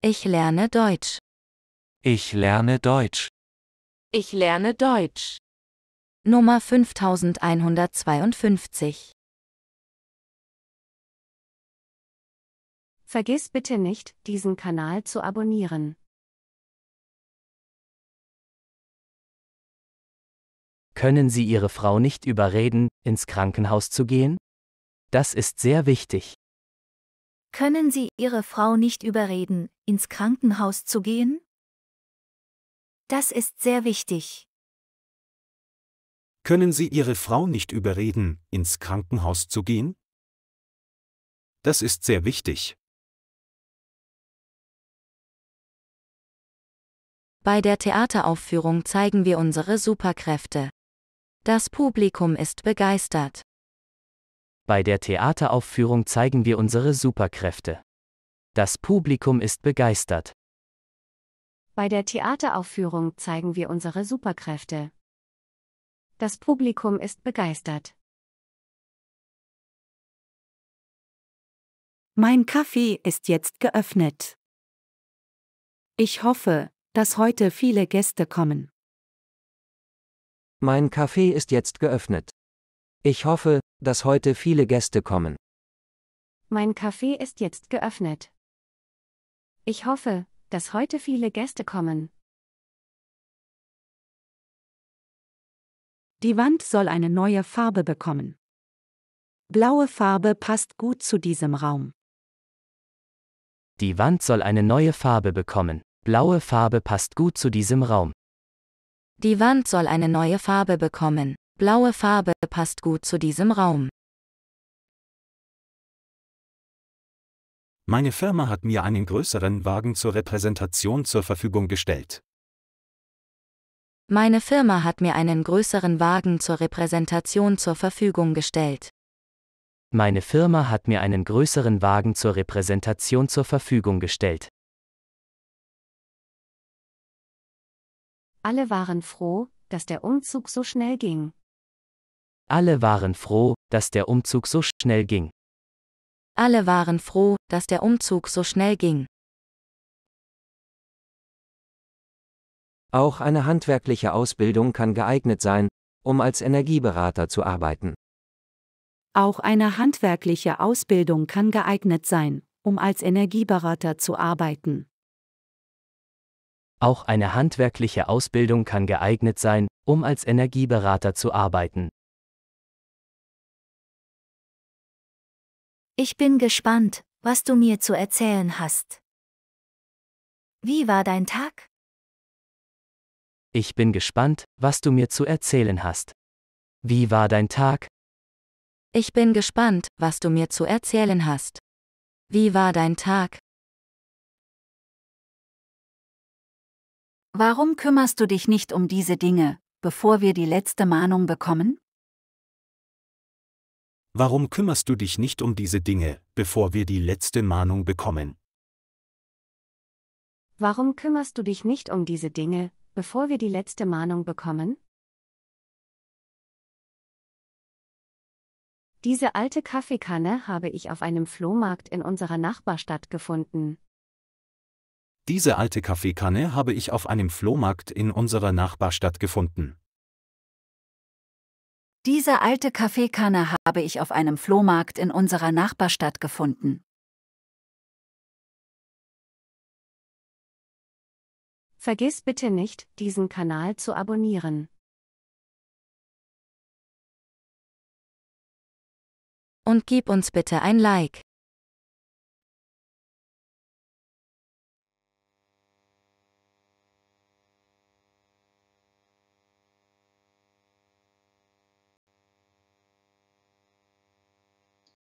Ich lerne Deutsch. Ich lerne Deutsch. Ich lerne Deutsch. Nummer 5152. Vergiss bitte nicht, diesen Kanal zu abonnieren. Können Sie Ihre Frau nicht überreden, ins Krankenhaus zu gehen? Das ist sehr wichtig. Können Sie Ihre Frau nicht überreden, ins Krankenhaus zu gehen? Das ist sehr wichtig. Können Sie Ihre Frau nicht überreden, ins Krankenhaus zu gehen? Das ist sehr wichtig. Bei der Theateraufführung zeigen wir unsere Superkräfte. Das Publikum ist begeistert. Bei der Theateraufführung zeigen wir unsere Superkräfte. Das Publikum ist begeistert. Bei der Theateraufführung zeigen wir unsere Superkräfte. Das Publikum ist begeistert. Mein Kaffee ist jetzt geöffnet. Ich hoffe, dass heute viele Gäste kommen. Mein Kaffee ist jetzt geöffnet. Ich hoffe, dass heute viele Gäste kommen. Mein Café ist jetzt geöffnet. Ich hoffe, dass heute viele Gäste kommen. Die Wand soll eine neue Farbe bekommen. Blaue Farbe passt gut zu diesem Raum. Die Wand soll eine neue Farbe bekommen. Blaue Farbe passt gut zu diesem Raum. Die Wand soll eine neue Farbe bekommen. Blaue Farbe passt gut zu diesem Raum. Meine Firma hat mir einen größeren Wagen zur Repräsentation zur Verfügung gestellt. Meine Firma hat mir einen größeren Wagen zur Repräsentation zur Verfügung gestellt. Meine Firma hat mir einen größeren Wagen zur Repräsentation zur Verfügung gestellt. Alle waren froh, dass der Umzug so schnell ging. Alle waren froh, dass der Umzug so schnell ging. Alle waren froh, dass der Umzug so schnell ging. Auch eine handwerkliche Ausbildung kann geeignet sein, um als Energieberater zu arbeiten. Auch eine handwerkliche Ausbildung kann geeignet sein, um als Energieberater zu arbeiten. Auch eine handwerkliche Ausbildung kann geeignet sein, um als Energieberater zu arbeiten. Ich bin gespannt, was du mir zu erzählen hast. Wie war dein Tag? Ich bin gespannt, was du mir zu erzählen hast. Wie war dein Tag? Ich bin gespannt, was du mir zu erzählen hast. Wie war dein Tag? Warum kümmerst du dich nicht um diese Dinge, bevor wir die letzte Mahnung bekommen? Warum kümmerst du dich nicht um diese Dinge, bevor wir die letzte Mahnung bekommen? Warum kümmerst du dich nicht um diese Dinge, bevor wir die letzte Mahnung bekommen? Diese alte Kaffeekanne habe ich auf einem Flohmarkt in unserer Nachbarstadt gefunden. Diese alte Kaffeekanne habe ich auf einem Flohmarkt in unserer Nachbarstadt gefunden. Diese alte Kaffeekanne habe ich auf einem Flohmarkt in unserer Nachbarstadt gefunden. Vergiss bitte nicht, diesen Kanal zu abonnieren. Und gib uns bitte ein Like.